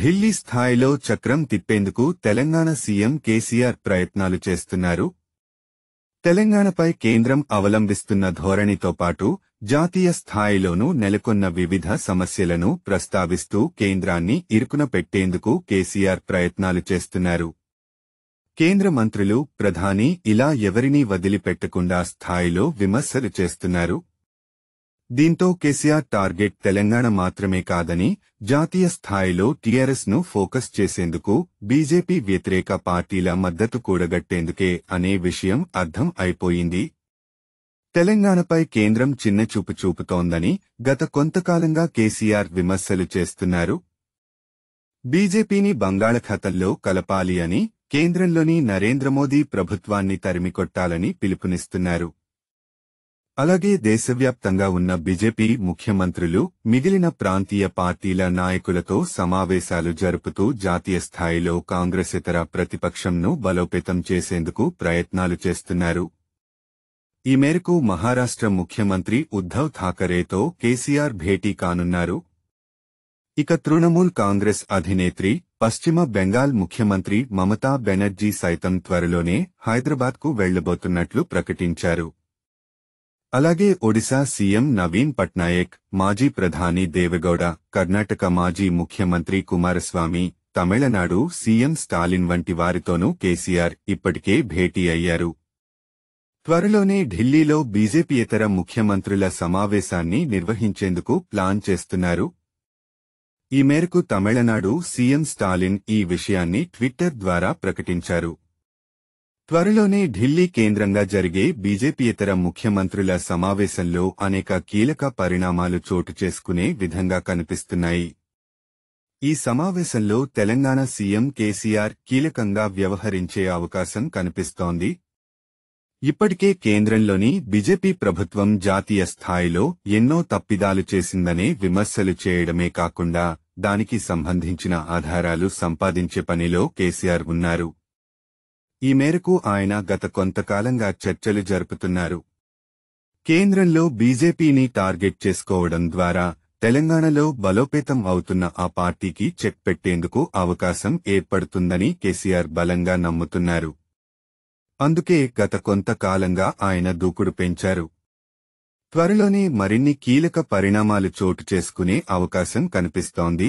ఢిల్లీ స్థాయిలో చక్రం తిప్పేందుకు తెలంగాణ సీఎం కేసీఆర్ ప్రయత్నాలు చేస్తున్నారు తెలంగాణపై కేంద్రం అవలంబిస్తున్న ధోరణితో పాటు జాతీయ స్థాయిలోనూ నెలకొన్న వివిధ సమస్యలను ప్రస్తావిస్తూ కేంద్రాన్ని ఇరుకున పెట్టేందుకు కేసీఆర్ ప్రయత్నాలు చేస్తున్నారు కేంద్ర మంత్రులు ప్రధాని ఇలా ఎవరినీ వదిలిపెట్టకుండా స్థాయిలో విమర్శలు చేస్తున్నారు దీంతో కేసీఆర్ టార్గెట్ తెలంగాణ మాత్రమే కాదని జాతీయ స్థాయిలో టీఆర్ఎస్ ను ఫోకస్ చేసేందుకు బీజేపీ వ్యతిరేక పార్టీల మద్దతు కూడగట్టేందుకే అనే విషయం అర్థం అయిపోయింది తెలంగాణపై కేంద్రం చిన్న చూపు చూపుతోందని గత కొంతకాలంగా కేసీఆర్ విమర్శలు చేస్తున్నారు బీజేపీని బంగాళాఖాతంలో కలపాలి అని కేంద్రంలోని నరేంద్ర మోదీ ప్రభుత్వాన్ని తరిమికొట్టాలని పిలుపునిస్తున్నారు అలాగే దేశవ్యాప్తంగా ఉన్న బీజేపీ ముఖ్యమంత్రులు మిగిలిన ప్రాంతీయ పార్టీల నాయకులతో సమావేశాలు జరుపుతూ జాతీయ స్థాయిలో కాంగ్రెసేతర ప్రతిపక్షంను బలోపేతం చేసేందుకు ప్రయత్నాలు చేస్తున్నారు ఈ మేరకు మహారాష్ట్ర ముఖ్యమంత్రి ఉద్ధవ్ ఠాకరేతో కేసీఆర్ భేటీ కానున్నారు ఇక తృణమూల్ కాంగ్రెస్ అధినేత్రి పశ్చిమ బెంగాల్ ముఖ్యమంత్రి మమతా బెనర్జీ సైతం త్వరలోనే హైదరాబాద్కు వెళ్లబోతున్నట్లు ప్రకటించారు అలాగే ఒడిశా సీఎం నవీన్ పట్నాయక్ మాజీ ప్రధాని దేవెగౌడ కర్ణాటక మాజీ ముఖ్యమంత్రి కుమారస్వామి తమిళనాడు సీఎం స్టాలిన్ వంటి వారితోనూ కేసీఆర్ ఇప్పటికే భేటీ అయ్యారు త్వరలోనే ఢిల్లీలో బీజేపీయేతర ముఖ్యమంత్రుల సమావేశాన్ని నిర్వహించేందుకు ప్లాన్ చేస్తున్నారు ఈ మేరకు తమిళనాడు సీఎం స్టాలిన్ ఈ విషయాన్ని ట్విట్టర్ ద్వారా ప్రకటించారు త్వరలోనే ఢిల్లీ కేంద్రంగా జరిగే బీజేపీయేతర ముఖ్యమంత్రుల సమావేశంలో అనేక కీలక పరిణామాలు చోటు చేసుకునే విధంగా కనిపిస్తున్నాయి ఈ సమావేశంలో తెలంగాణ సీఎం కేసీఆర్ కీలకంగా వ్యవహరించే అవకాశం కనిపిస్తోంది ఇప్పటికే కేంద్రంలోని బీజేపీ ప్రభుత్వం జాతీయ స్థాయిలో ఎన్నో తప్పిదాలు చేసిందనే విమర్శలు చేయడమే కాకుండా దానికి సంబంధించిన ఆధారాలు సంపాదించే పనిలో కేసీఆర్ ఉన్నారు ఈ మేరకు ఆయన గత కొంతకాలంగా చర్చలు జరుపుతున్నారు కేంద్రంలో బీజేపీని టార్గెట్ చేసుకోవడం ద్వారా తెలంగాణలో బలోపేతం అవుతున్న ఆ పార్టీకి చెక్ పెట్టేందుకు అవకాశం ఏర్పడుతుందని కేసీఆర్ బలంగా నమ్ముతున్నారు అందుకే గత కొంతకాలంగా ఆయన దూకుడు పెంచారు త్వరలోనే మరిన్ని కీలక పరిణామాలు చోటు చేసుకునే అవకాశం కనిపిస్తోంది